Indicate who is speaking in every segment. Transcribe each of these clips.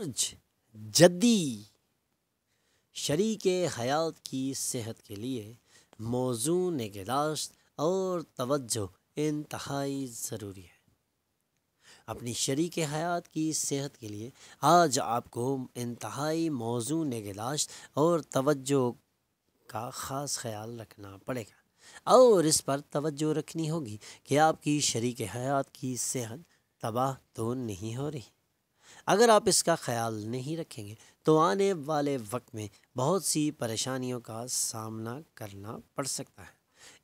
Speaker 1: जद्दी शरीक हयात की सेहत के लिए मौजू नगदाश्त और तवज्जो इंतहाई ज़रूरी है अपनी शरीक हयात की सेहत के लिए आज आपको इंतहाई मौजू नगदाश्त और तवज्जो का ख़ास ख्याल रखना पड़ेगा और इस पर तवज्जो रखनी होगी कि आपकी शरीक हयात की सेहत तबाह तो नहीं हो रही अगर आप इसका ख्याल नहीं रखेंगे तो आने वाले वक्त में बहुत सी परेशानियों का सामना करना पड़ सकता है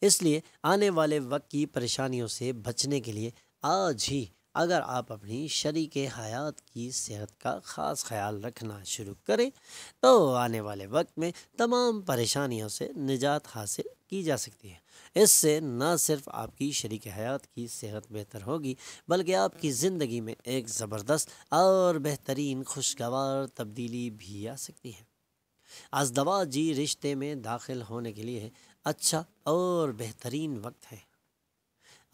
Speaker 1: इसलिए आने वाले वक्त की परेशानियों से बचने के लिए आज ही अगर आप अपनी शरीक हयात की सेहत का ख़ास ख्याल रखना शुरू करें तो आने वाले वक्त में तमाम परेशानियों से निजात हासिल की जा सकती है इससे न सिर्फ आपकी शरीक हयात की सेहत बेहतर होगी बल्कि आपकी ज़िंदगी में एक ज़बरदस्त और बेहतरीन खुशगवार तब्दीली भी आ सकती है अजदवा जी रिश्ते में दाखिल होने के लिए अच्छा और बेहतरीन वक्त है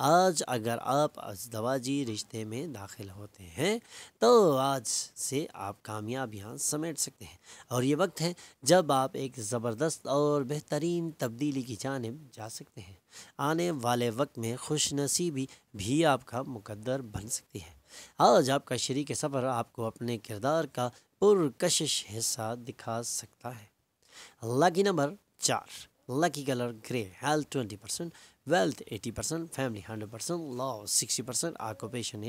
Speaker 1: आज अगर आप अजदवाजी रिश्ते में दाखिल होते हैं तो आज से आप कामयाब यहाँ समेट सकते हैं और ये वक्त है जब आप एक ज़बरदस्त और बेहतरीन तब्दीली की जानब जा सकते हैं आने वाले वक्त में खुश नसीबी भी आपका मुकद्दर बन सकती है आज आपका शरीक सफ़र आपको अपने किरदार का पुरकशिश हिस्सा दिखा सकता है लकी नंबर चार lucky colour grey health twenty percent hundred 80%, family 100%, law 60%,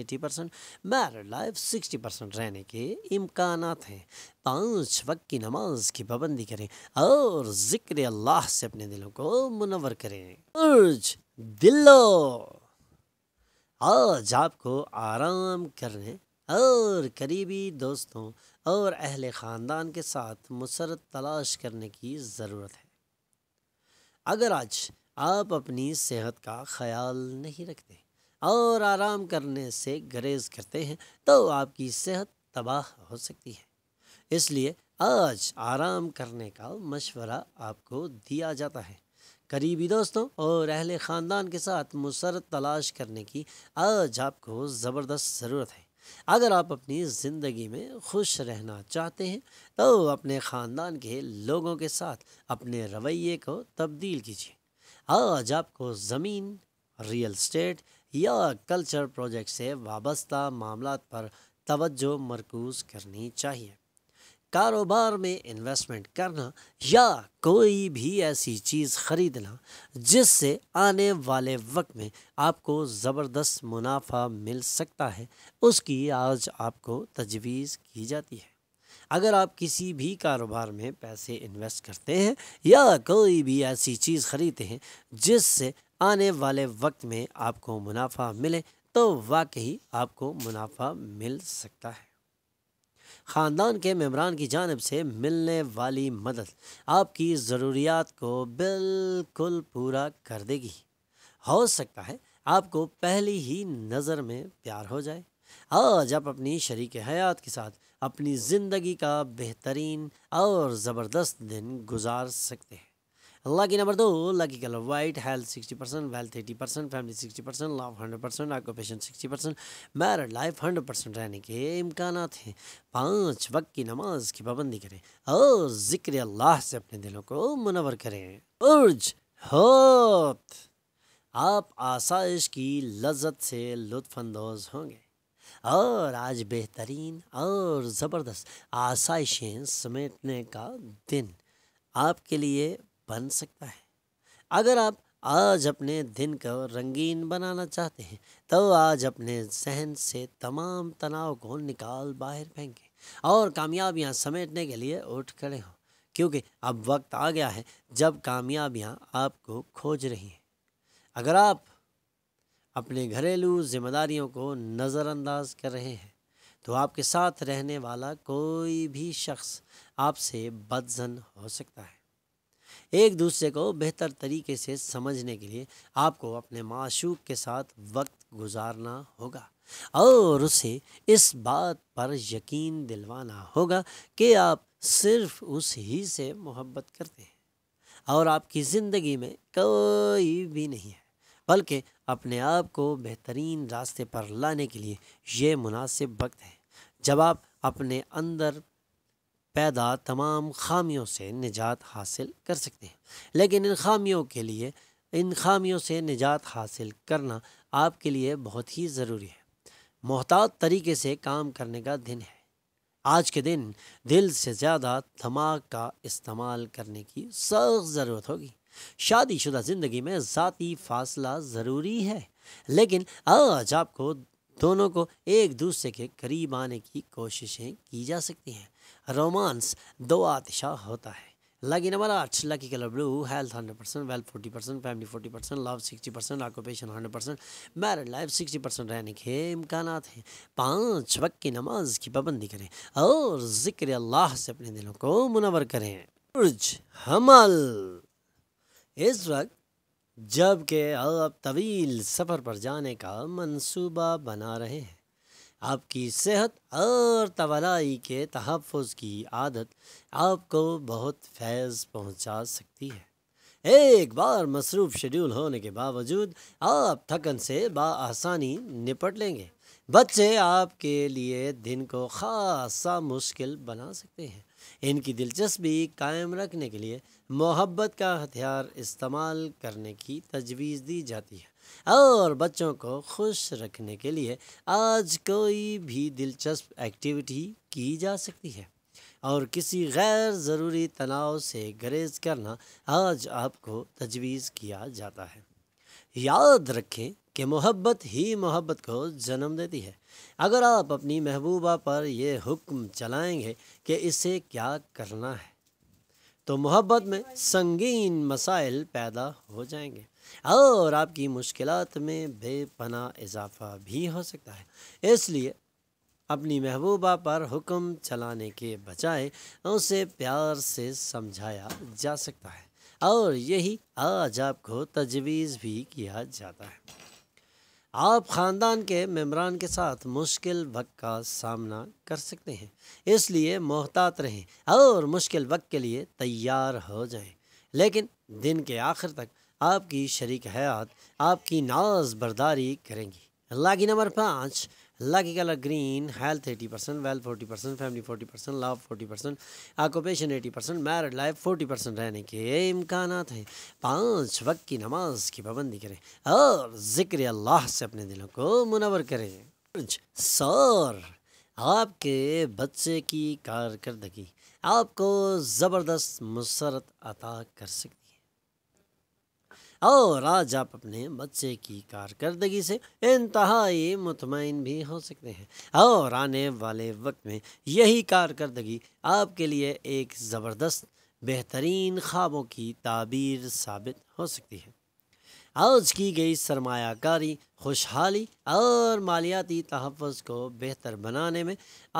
Speaker 1: eighty 80%, married life 60% रहने के इम्कान हैं पाँच वक्त की नमाज की पाबंदी करें और ज़िक्र अल्लाह से अपने दिलों को मुनवर करें दिलो आज आपको आराम करने और करीबी दोस्तों और अहल ख़ानदान के साथ मुसरत तलाश करने की ज़रूरत है अगर आज आप अपनी सेहत का ख्याल नहीं रखते और आराम करने से गरेज करते हैं तो आपकी सेहत तबाह हो सकती है इसलिए आज आराम करने का मशवरा आपको दिया जाता है करीबी दोस्तों और अहले ख़ानदान के साथ मुसरत तलाश करने की आज आपको ज़बरदस्त ज़रूरत है अगर आप अपनी ज़िंदगी में खुश रहना चाहते हैं तो अपने ख़ानदान के लोगों के साथ अपने रवैये को तब्दील कीजिए आज आपको ज़मीन रियल स्टेट या कल्चर प्रोजेक्ट से वाबस्ता मामला पर तवज्जो मरकूज करनी चाहिए कारोबार में इन्वेस्टमेंट करना या कोई भी ऐसी चीज़ ख़रीदना जिससे आने वाले वक्त में आपको ज़बरदस्त मुनाफा मिल सकता है उसकी आज आपको तजवीज़ की जाती है अगर आप किसी भी कारोबार में पैसे इन्वेस्ट करते हैं या कोई भी ऐसी चीज़ ख़रीदते हैं जिससे आने वाले वक्त में आपको मुनाफा मिले तो वाकई आपको मुनाफा मिल सकता है ख़ानदान के मेबरान की जानब से मिलने वाली मदद आपकी ज़रूरियात को बिल्कुल पूरा कर देगी हो सकता है आपको पहली ही नज़र में प्यार हो जाए आज आप अपनी शरीक हयात के साथ अपनी ज़िंदगी का बेहतरीन और ज़बरदस्त दिन गुजार सकते हैं लकी नंबर दो lucky colour white health sixty percent wealth eighty percent family sixty percent love hundred percent occupation sixty percent married life hundred percent रहने के इम्कान हैं पाँच वक्त की नमाज की पाबंदी करें और जिक्र अल्लाह से अपने दिलों को मुनवर करें उर्ज हो आप आसाइश की लज्जत से लुफानंदोज़ होंगे और आज बेहतरीन और ज़बरदस्त आसाइशें समेटने का दिन आपके लिए बन सकता है अगर आप आज अपने दिन को रंगीन बनाना चाहते हैं तो आज अपने जहन से तमाम तनाव को निकाल बाहर फेंकें और कामयाबियां समेटने के लिए उठ खड़े हों क्योंकि अब वक्त आ गया है जब कामयाबियां आपको खोज रही हैं अगर आप अपने घरेलू जिम्मेदारियों को नज़रअंदाज कर रहे हैं तो आपके साथ रहने वाला कोई भी शख्स आपसे बदजन हो सकता है एक दूसरे को बेहतर तरीके से समझने के लिए आपको अपने माशूक के साथ वक्त गुजारना होगा और उसे इस बात पर यकीन दिलवाना होगा कि आप सिर्फ उस ही से मोहब्बत करते हैं और आपकी ज़िंदगी में कोई भी नहीं है बल्कि अपने आप को बेहतरीन रास्ते पर लाने के लिए ये मुनासिब वक्त है जब आप अपने अंदर पैदा तमाम खामियों से निजात हासिल कर सकते हैं लेकिन इन खामियों के लिए इन खामियों से निजात हासिल करना आपके लिए बहुत ही ज़रूरी है मोहतात तरीके से काम करने का दिन है आज के दिन दिल से ज़्यादा धमाक का इस्तेमाल करने की सख्त ज़रूरत होगी शादीशुदा ज़िंदगी में ज़ाती फासला ज़रूरी है लेकिन आज आपको दोनों को एक दूसरे के करीब आने की कोशिशें की जा सकती हैं रोमांस दो आतिशा होता है लकी नंबर आठ lucky colour blue health hundred percent wealth forty percent family forty percent love sixty percent occupation hundred percent married life sixty percent रहने के इम्कान हैं पाँच वक्त की नमाज की पाबंदी करें और ज़िक्र अल्लाह से अपने दिलों को मुनवर करें हमल इस वक्त जब के आप तवील सफ़र पर जाने का मंसूबा बना रहे हैं आपकी सेहत और तवलाई के तहफ़ की आदत आपको बहुत फैज़ पहुंचा सकती है एक बार मसरूफ़ शेड्यूल होने के बावजूद आप थकन से बासानी निपट लेंगे बच्चे आपके लिए दिन को ख़ासा मुश्किल बना सकते हैं इनकी दिलचस्पी कायम रखने के लिए मोहब्बत का हथियार इस्तेमाल करने की तजवीज़ दी जाती है और बच्चों को खुश रखने के लिए आज कोई भी दिलचस्प एक्टिविटी की जा सकती है और किसी गैर ज़रूरी तनाव से गरेज करना आज आपको तजवीज़ किया जाता है याद रखें कि मोहब्बत ही मोहब्बत को जन्म देती है अगर आप अपनी महबूबा पर यह हुक्म चलाएंगे कि इसे क्या करना है तो मोहब्बत में संगीन मसाइल पैदा हो जाएंगे और आपकी मुश्किल में बेपना इजाफा भी हो सकता है इसलिए अपनी महबूबा पर हुक्म चलाने के बजाय उसे प्यार से समझाया जा सकता है और यही आज आपको तजवीज़ भी किया जाता है आप ख़ानदान के मम्बरान के साथ मुश्किल वक्त का सामना कर सकते हैं इसलिए मोहतात रहें और मुश्किल वक्त के लिए तैयार हो जाएं लेकिन दिन के आखिर तक आपकी शरीक हयात आपकी नाज बर्दारी करेंगी लागी नंबर पाँच lucky colour green health eighty percent wealth forty percent family forty percent love forty percent occupation eighty percent married life forty percent रहने के इम्कान हैं पाँच वक्त की नमाज की पाबंदी करें और जिक्र अल्लाह से अपने दिलों को मुनवर करें सर आपके बच्चे की कारकर्दगी आपको ज़बरदस्त मसरत अता कर सकती और आज आप अपने बच्चे की कारकर्दगी से इंतहाई मुतमिन भी हो सकते हैं और आने वाले वक्त में यही कारकर्दगी आपके लिए एक ज़बरदस्त बेहतरीन ख्वाबों की ताबीर साबित हो सकती है आज की गई सरमाकारी खुशहाली और मालियाती तहफ़ को बेहतर बनाने में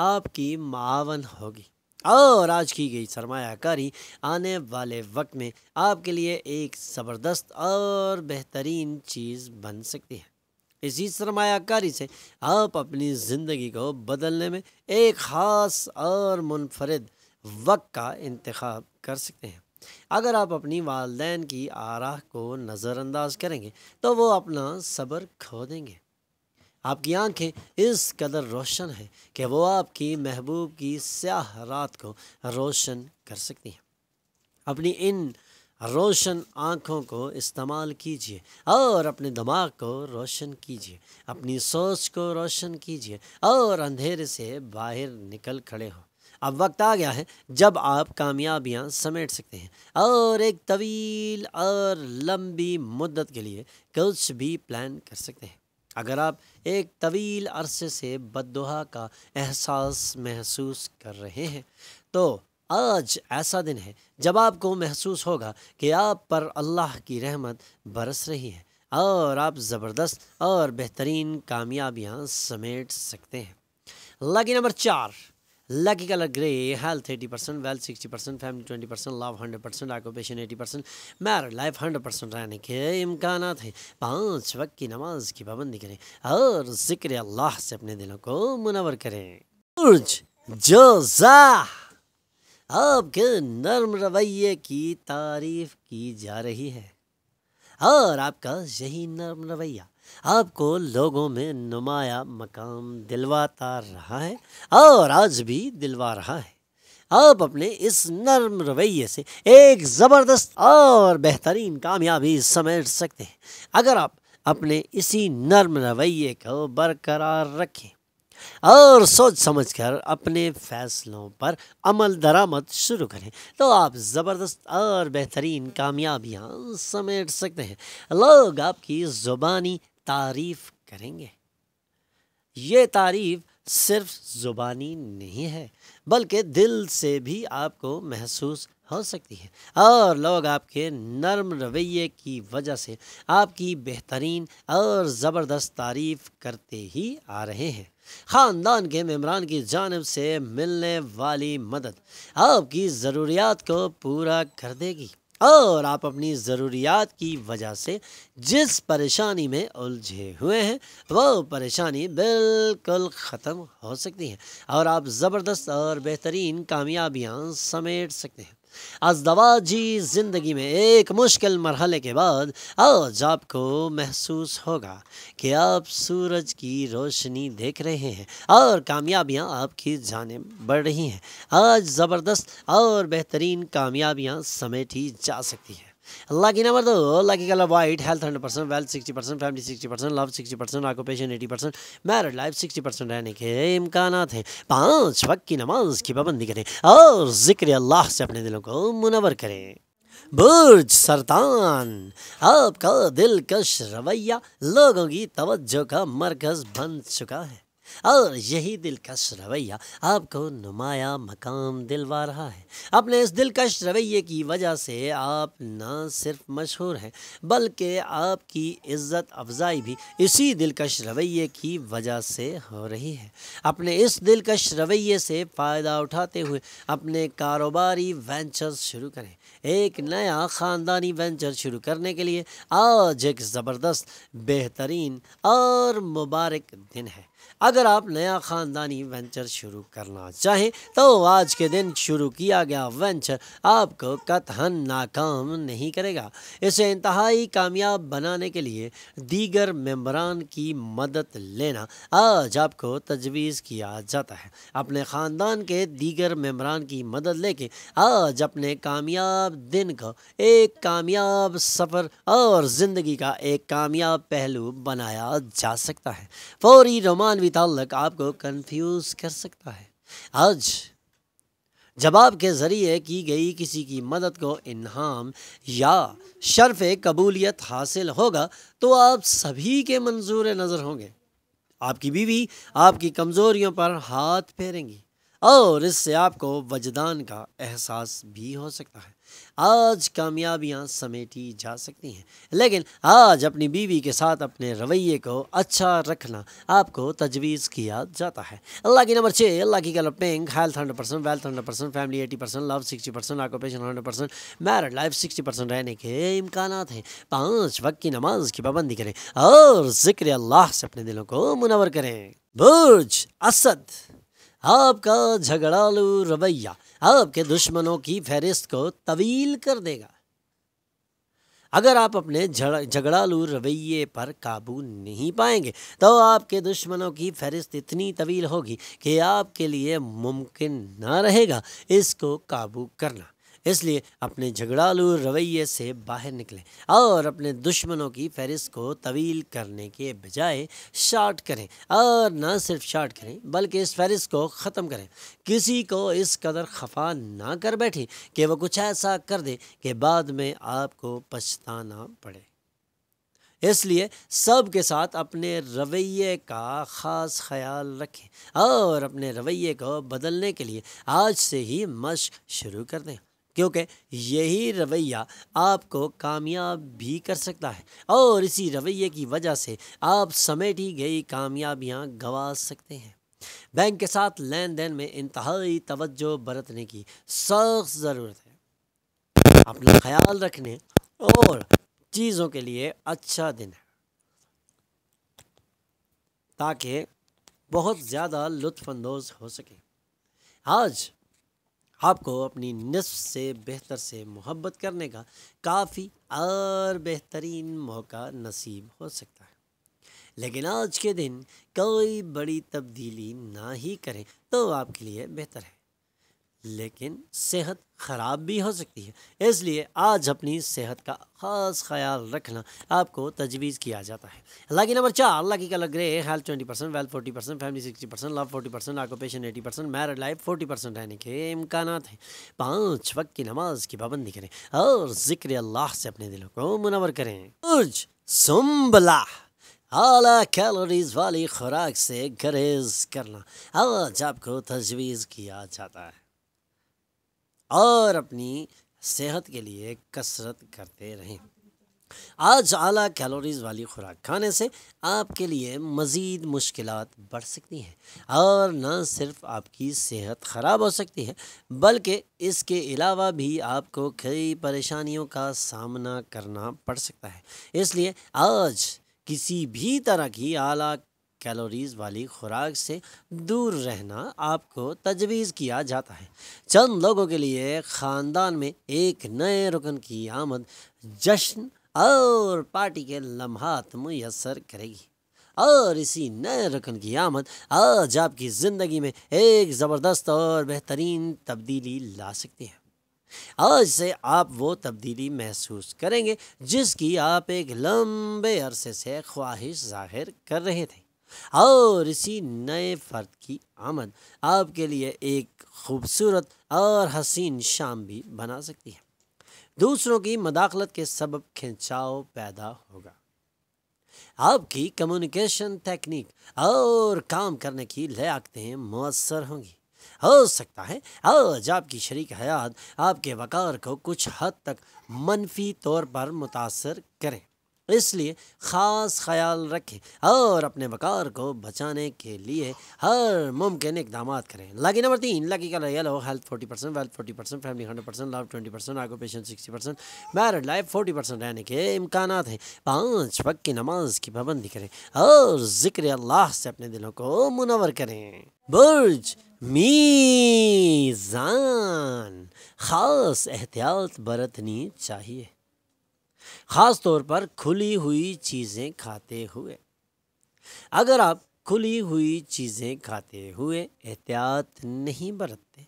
Speaker 1: आपकी मावन होगी और आज की गई सरमाकारी आने वाले वक्त में आपके लिए एक ज़बरदस्त और बेहतरीन चीज़ बन सकती है इसी सरमाकारी से आप अपनी ज़िंदगी को बदलने में एक ख़ास और मुनफरद वक्त का इंतखब कर सकते हैं अगर आप अपनी वालदेन की आराह को नज़रअंदाज करेंगे तो वो अपना सब्र खो देंगे आपकी आंखें इस कदर रोशन है कि वो आपकी महबूब की स्याह रात को रोशन कर सकती हैं अपनी इन रोशन आँखों को इस्तेमाल कीजिए और अपने दिमाग को रोशन कीजिए अपनी सोच को रोशन कीजिए और अंधेरे से बाहर निकल खड़े हो अब वक्त आ गया है जब आप कामयाबियां समेट सकते हैं और एक तवील और लंबी मुद्दत के लिए कुछ भी प्लान कर सकते हैं अगर आप एक तवील अरसे से बददुआ का एहसास महसूस कर रहे हैं तो आज ऐसा दिन है जब आपको महसूस होगा कि आप पर अल्लाह की रहमत बरस रही है और आप ज़बरदस्त और बेहतरीन कामयाबियाँ समेट सकते हैं लकी नंबर चार lucky colour grey health eighty percent wealth sixty percent family twenty percent love hundred percent occupation eighty percent married life hundred percent रहने के इम्कान हैं पाँच वक्त की नमाज की पाबंदी करें और जिक्र अल्लाह से अपने दिलों को मुनवर करें जो आपके नर्म रवैये की तारीफ की जा रही है और आपका यही नर्म रवैया आपको लोगों में नुमाया मकाम दिलवाता रहा है और आज भी दिलवा रहा है आप अपने इस नर्म रवैये से एक ज़बरदस्त और बेहतरीन कामयाबी समेट सकते हैं अगर आप अपने इसी नर्म रवैये को बरकरार रखें और सोच समझ कर अपने फैसलों पर अमल दरामद शुरू करें तो आप ज़बरदस्त और बेहतरीन कामयाबियाँ समेट सकते हैं लोग आपकी ज़ुबानी तारीफ करेंगे ये तारीफ सिर्फ ज़ुबानी नहीं है बल्कि दिल से भी आपको महसूस हो सकती है और लोग आपके नर्म रवैये की वजह से आपकी बेहतरीन और ज़बरदस्त तारीफ करते ही आ रहे हैं ख़ानदान के मम्बरान की जानब से मिलने वाली मदद आपकी ज़रूरियात को पूरा कर देगी और आप अपनी ज़रूरियात की वजह से जिस परेशानी में उलझे हुए हैं वो परेशानी बिल्कुल ख़त्म हो सकती है और आप ज़बरदस्त और बेहतरीन कामयाबियाँ समेट सकते हैं अजदवाजी ज़िंदगी में एक मुश्किल मरहले के बाद आज आपको महसूस होगा कि आप सूरज की रोशनी देख रहे हैं और कामयाबियां आपकी जानब बढ़ रही हैं आज ज़बरदस्त और बेहतरीन कामयाबियां समेटी जा सकती हैं हो lucky colour white health hundred percent wealth sixty percent family percent love 60% occupation 80% married life 60% रहने के इम्कान हैं पांच वक्त की नमाज की पाबंदी करें और जिक्र अल्लाह से अपने दिलों को मुनवर करें बुर्ज सरतान आपका दिलकश रवैया लोगों की तवज्जो का मरकज बन चुका है और यही दिलकश रवैया आपको नुमाया मकाम दिलवा रहा है अपने इस दिलकश रवैये की वजह से आप ना सिर्फ मशहूर हैं बल्कि आपकी इज़्ज़त अफजाई भी इसी दिलकश रवैये की वजह से हो रही है अपने इस दिलकश रवैये से फ़ायदा उठाते हुए अपने कारोबारी वेंचर शुरू करें एक नया ख़ानदानी वेंचर शुरू करने के लिए आज एक ज़बरदस्त बेहतरीन और मुबारक दिन है अगर आप नया ख़ानदानी वेंचर शुरू करना चाहें तो आज के दिन शुरू किया गया वेंचर आपको कतहन नाकाम नहीं करेगा इसे इंतहाई कामयाब बनाने के लिए दीगर मम्बरान की मदद लेना आज आपको तजवीज़ किया जाता है अपने ख़ानदान के दीगर मम्बरान की मदद लेके आज अपने कामयाब दिन को एक कामयाब सफ़र और ज़िंदगी का एक कामयाब पहलू बनाया जा सकता है फौरी रोमानवी भी ताल्लक आपको कंफ्यूज कर सकता है आज जवाब के ज़रिए की गई किसी की मदद को इनाम या शर्फ कबूलियत हासिल होगा तो आप सभी के मंजूर नज़र होंगे आपकी बीवी आपकी कमज़ोरियों पर हाथ फेरेंगी और इससे आपको वजदान का एहसास भी हो सकता है आज कामयाबियाँ समेटी जा सकती हैं लेकिन आज अपनी बीवी के साथ अपने रवैये को अच्छा रखना आपको तजवीज़ किया जाता है अल्लाह की नंबर छः अल्लाह की गलत pink health hundred percent wealth hundred percent family eighty percent love sixty percent occupation hundred percent married life sixty percent रहने के इम्कान हैं पाँच वक्त की नमाज की पाबंदी करें और जिक्र अल्लाह से अपने दिलों को मुनवर करें बुर्ज असद आपका झगड़ालू रवैया आपके दुश्मनों की फहरिस्त को तवील कर देगा अगर आप अपने झगड़ालू रवैये पर काबू नहीं पाएंगे तो आपके दुश्मनों की फहरिस्त इतनी तवील होगी कि आपके लिए मुमकिन ना रहेगा इसको काबू करना इसलिए अपने झगड़ालू रवैये से बाहर निकलें और अपने दुश्मनों की फहरिस्त को तवील करने के बजाय शार्ट करें और ना सिर्फ शार्ट करें बल्कि इस फहरिस्त को ख़त्म करें किसी को इस कदर खफा ना कर बैठें कि वह कुछ ऐसा कर दे कि बाद में आपको पछताना पड़े इसलिए सब के साथ अपने रवैये का ख़ास ख्याल रखें और अपने रवैये को बदलने के लिए आज से ही मश्क शुरू कर दें क्योंकि यही रवैया आपको कामयाब भी कर सकता है और इसी रवैये की वजह से आप समेटी गई कामयाबियां गंवा सकते हैं बैंक के साथ लेन देन में इंतहाई तवज्जो बरतने की सख्त ज़रूरत है अपना ख्याल रखने और चीज़ों के लिए अच्छा दिन है ताकि बहुत ज़्यादा लुत्फानंदोज़ हो सके आज आपको अपनी नस्फ से बेहतर से मोहब्बत करने का काफ़ी और बेहतरीन मौका नसीब हो सकता है लेकिन आज के दिन कोई बड़ी तब्दीली ना ही करें तो आपके लिए बेहतर है लेकिन सेहत ख़राब भी हो सकती है इसलिए आज अपनी सेहत का ख़ास ख्याल रखना आपको तजवीज़ किया जाता है हालांकि नंबर चार lucky colour grey health twenty percent wealth forty percent family sixty percent love forty percent occupation eighty percent married life forty percent रहने के इम्कान हैं पाँच वक्त की नमाज की पाबंदी करें और ज़िक्र अल्लाह से अपने दिलों को मुनवर करें सुम्बला आला कैलोरीज वाली खुराक से गरेज करना आज आपको तजवीज़ किया जाता है और अपनी सेहत के लिए कसरत करते रहें आज आला कैलोरीज़ वाली खुराक खाने से आपके लिए मज़ीद मुश्किल बढ़ सकती हैं और न सिर्फ आपकी सेहत ख़राब हो सकती है बल्कि इसके अलावा भी आपको कई परेशानियों का सामना करना पड़ सकता है इसलिए आज किसी भी तरह की आला कैलोरीज़ वाली खुराक से दूर रहना आपको तजवीज़ किया जाता है चंद लोगों के लिए ख़ानदान में एक नए रुकन की आमद जश्न और पार्टी के लम्हात मैसर करेगी और इसी नए रकन की आमद आज आपकी ज़िंदगी में एक ज़बरदस्त और बेहतरीन तब्दीली ला सकती है आज से आप वो तब्दीली महसूस करेंगे जिसकी आप एक लंबे अरसे से ख्वाहिश जाहिर कर रहे थे और इसी नए फ़र्द की आमद आपके लिए एक खूबसूरत और हसीन शाम भी बना सकती है दूसरों की मदाखलत के सबब खिंचाव पैदा होगा आपकी कम्युनिकेशन टेक्निक और काम करने की लियाकतें मौसर होंगी हो सकता है आज आपकी शरीक हयात आपके वक़ार को कुछ हद तक मनफी तौर पर मुतासर करें इसलिए ख़ास ख्याल रखें और अपने वक़ार को बचाने के लिए हर मुमकिन इकदाम करें लकी नंबर तीन lucky colour yellow health forty percent wealth forty percent family hundred percent love twenty percent occupation sixty percent married life forty percent रहने के इम्कान हैं पाँच वक्त की नमाज की पाबंदी करें और ज़िक्र अल्लाह से अपने दिलों को मुनवर करें बुर्ज मीज़ान ख़ास एहतियात बरतनी चाहिए ख़ास तौर पर खुली हुई चीज़ें खाते हुए अगर आप खुली हुई चीज़ें खाते हुए एहतियात नहीं बरतते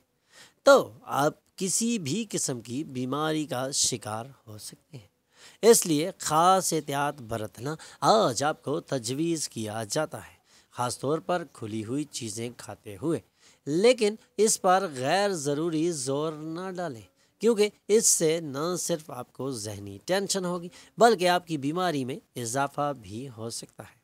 Speaker 1: तो आप किसी भी किस्म की बीमारी का शिकार हो सकते हैं इसलिए ख़ास एहतियात बरतना आज आपको तजवीज़ किया जाता है ख़ास तौर पर खुली हुई चीज़ें खाते हुए लेकिन इस पर गैर ज़रूरी ज़ोर ना डालें क्योंकि इससे न सिर्फ आपको जहनी टेंशन होगी बल्कि आपकी बीमारी में इजाफा भी हो सकता है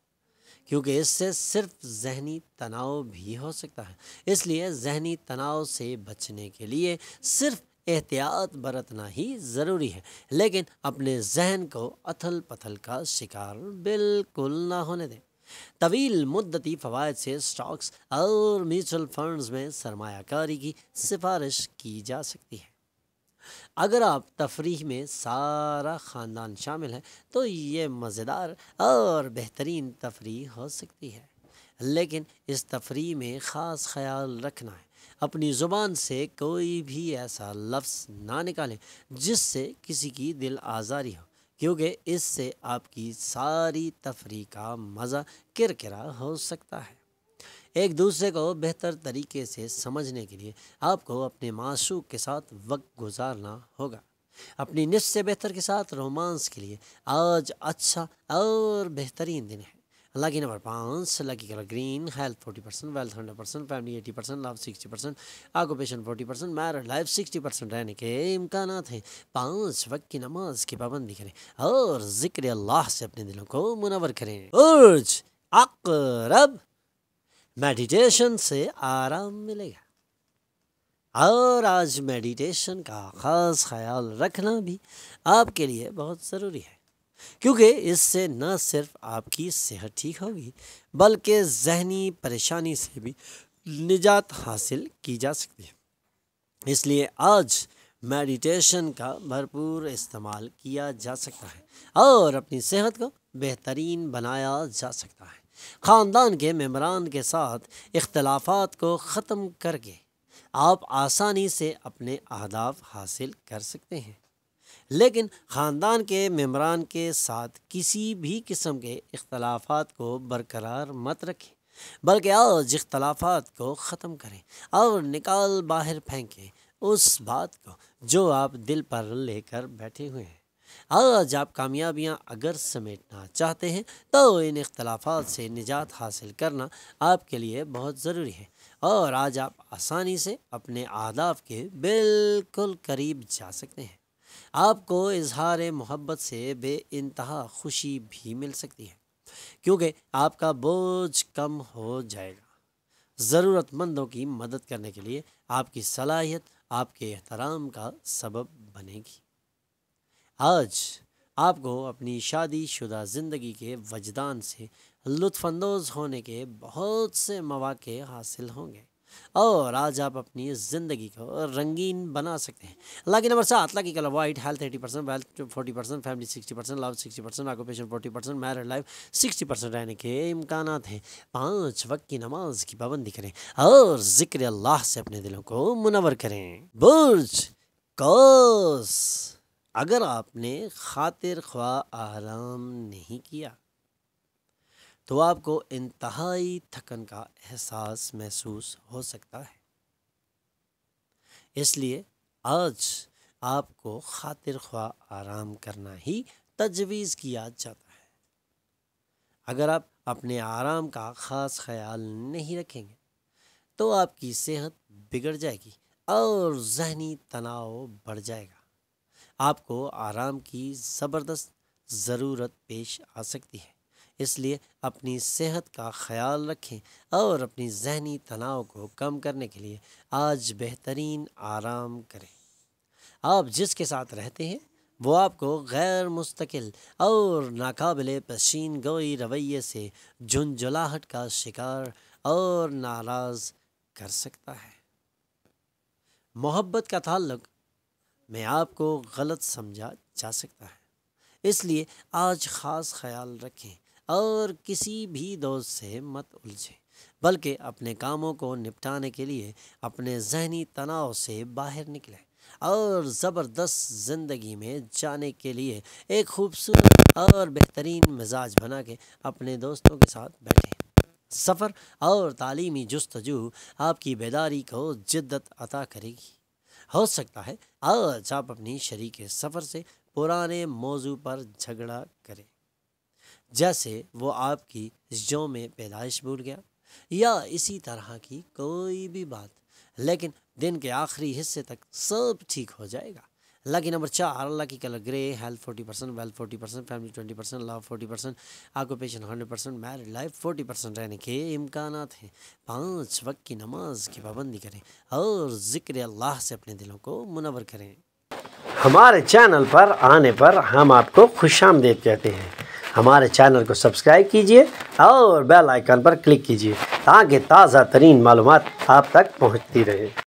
Speaker 1: क्योंकि इससे सिर्फ जहनी तनाव भी हो सकता है इसलिए जहनी तनाव से बचने के लिए सिर्फ एहतियात बरतना ही ज़रूरी है लेकिन अपने जहन को अथल पथल का शिकार बिल्कुल ना होने दें तवील मुद्दती फ़वाद से स्टॉक्स और म्यूचुअल फंड्स में सरमाकारी की सिफारिश की जा सकती है अगर आप तफरी में सारा ख़ानदान शामिल है तो ये मज़ेदार और बेहतरीन तफरी हो सकती है लेकिन इस तफरी में ख़ास ख्याल रखना है अपनी ज़ुबान से कोई भी ऐसा लफ्ज़ ना निकालें जिससे किसी की दिल आज़ारी हो क्योंकि इससे आपकी सारी तफरी का मज़ा किरकिरा हो सकता है एक दूसरे को बेहतर तरीके से समझने के लिए आपको अपने मासूक के साथ वक्त गुजारना होगा अपनी निश से बेहतर के साथ रोमांस के लिए आज अच्छा और बेहतरीन दिन है लकी नंबर पाँच lucky colour green health forty percent wealth hundred percent family eighty percent love sixty percent occupation forty percent married life sixty percent रहने के इम्कान हैं पाँच वक्त की नमाज की पाबंदी करें और जिक्र अल्लाह से अपने दिलों को मुनवर करें अकरब मेडिटेशन से आराम मिलेगा और आज मेडिटेशन का ख़ास ख्याल रखना भी आपके लिए बहुत ज़रूरी है क्योंकि इससे न सिर्फ आपकी सेहत ठीक होगी बल्कि जहनी परेशानी से भी निजात हासिल की जा सकती है इसलिए आज मेडिटेशन का भरपूर इस्तेमाल किया जा सकता है और अपनी सेहत को बेहतरीन बनाया जा सकता है ख़ानदान के मम्बरान के साथ इख्तलाफात को ख़त्म करके आप आसानी से अपने अहदाफ हासिल कर सकते हैं लेकिन ख़ानदान के मम्बरान के साथ किसी भी किस्म के इख्तलाफात को बरकरार मत रखें बल्कि आज इख्तलाफात को ख़त्म करें और निकाल बाहर फेंकें उस बात को जो आप दिल पर लेकर बैठे हुए हैं आज आप कामयाबियाँ अगर समेटना चाहते हैं तो इन इख्तलाफा से निजात हासिल करना आपके लिए बहुत ज़रूरी है और आज आप आसानी से अपने आदाब के बिल्कुल करीब जा सकते हैं आपको इजहार मोहब्बत से बे इंतहा खुशी भी मिल सकती है क्योंकि आपका बोझ कम हो जाएगा ज़रूरतमंदों की मदद करने के लिए आपकी सलाहियत आपके एहतराम का सबब बनेगी आज आपको अपनी शादीशुदा ज़िंदगी के वजदान से लुफानंदोज़ होने के बहुत से मौाक़े हासिल होंगे और आज आप अपनी ज़िंदगी को रंगीन बना सकते हैं लागी नंबर सात lucky colour white health eighty percent wealth forty percent family sixty percent love sixty percent occupation forty percent married life sixty percent रहने के इम्कान हैं पाँच वक्त की नमाज की पाबंदी करें और ज़िक्र अल्लाह से अपने दिलों को मुनवर करें बुर्ज कौस अगर आपने खातिर ख्वा आराम नहीं किया तो आपको इंतहाई थकन का एहसास महसूस हो सकता है इसलिए आज आपको खातिर ख्वा आराम करना ही तजवीज़ किया जाता है अगर आप अपने आराम का ख़ास ख्याल नहीं रखेंगे तो आपकी सेहत बिगड़ जाएगी और जहनी तनाव बढ़ जाएगा आपको आराम की ज़बरदस्त ज़रूरत पेश आ सकती है इसलिए अपनी सेहत का ख्याल रखें और अपनी जहनी तनाव को कम करने के लिए आज बेहतरीन आराम करें आप जिसके साथ रहते हैं वो आपको गैर मुस्तकिल और नाकबिल पशीन गोई रवैये से झुंझुलाहट का शिकार और नाराज़ कर सकता है मोहब्बत का ताल्लुक़ में आपको गलत समझा जा सकता है इसलिए आज ख़ास ख्याल रखें और किसी भी दोस्त से मत उलझें बल्कि अपने कामों को निपटाने के लिए अपने जहनी तनाव से बाहर निकलें और ज़बरदस्त ज़िंदगी में जाने के लिए एक खूबसूरत और बेहतरीन मिजाज बना के अपने दोस्तों के साथ बैठें सफ़र और तालीमी जस्तजू आपकी बेदारी को जिद्दत अता करेगी हो सकता है आज आप अपनी शरीक सफ़र से पुराने मौजू पर झगड़ा करें जैसे वो आपकी में पैदाइश भूल गया या इसी तरह की कोई भी बात लेकिन दिन के आखिरी हिस्से तक सब ठीक हो जाएगा लकी नंबर चार lucky colour grey health forty percent wealth forty percent family twenty percent love forty percent occupation hundred percent married life forty percent रहने के इम्कान हैं पाँच वक्त की नमाज की पाबंदी करें और ज़िक्र अल्लाह से अपने दिलों को मुनवर करें हमारे चैनल पर आने पर हम आपको खुश आमदेद कहते हैं हमारे चैनल को सब्सक्राइब कीजिए और बेल आइकन पर क्लिक कीजिए ताकि ताज़ा तरीन मालूम आप तक पहुँचती रहे